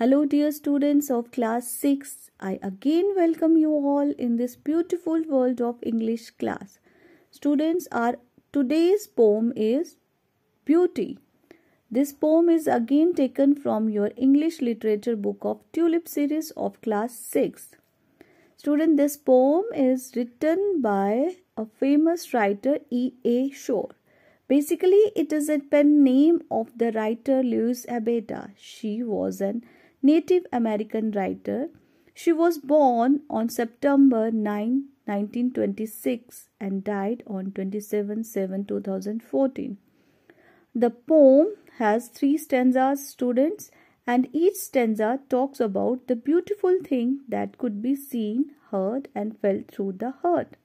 Hello dear students of class 6. I again welcome you all in this beautiful world of English class. Students, our today's poem is Beauty. This poem is again taken from your English literature book of Tulip series of class 6. Student, this poem is written by a famous writer E.A. Shore. Basically, it is a pen name of the writer Louise Abeta. She was an Native American writer. She was born on September 9, 1926 and died on 27 7 2014. The poem has three stanzas, students, and each stanza talks about the beautiful thing that could be seen, heard, and felt through the heart.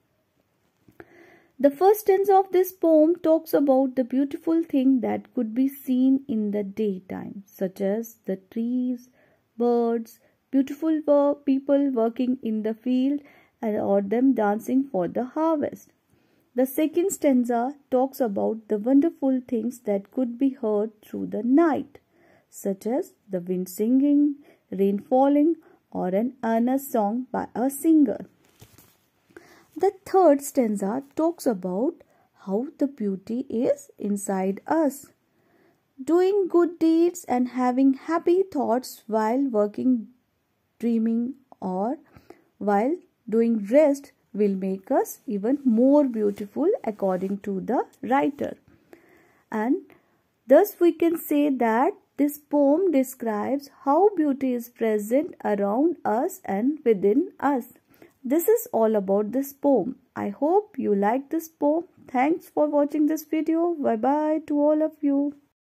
The first stanza of this poem talks about the beautiful thing that could be seen in the daytime, such as the trees, birds, beautiful people working in the field, or them dancing for the harvest. The second stanza talks about the wonderful things that could be heard through the night, such as the wind singing, rain falling, or an earnest song by a singer. The third stanza talks about how the beauty is inside us doing good deeds and having happy thoughts while working, dreaming, or while doing rest will make us even more beautiful according to the writer. And thus we can say that this poem describes how beauty is present around us and within us. This is all about this poem. I hope you like this poem. Thanks for watching this video. Bye-bye to all of you.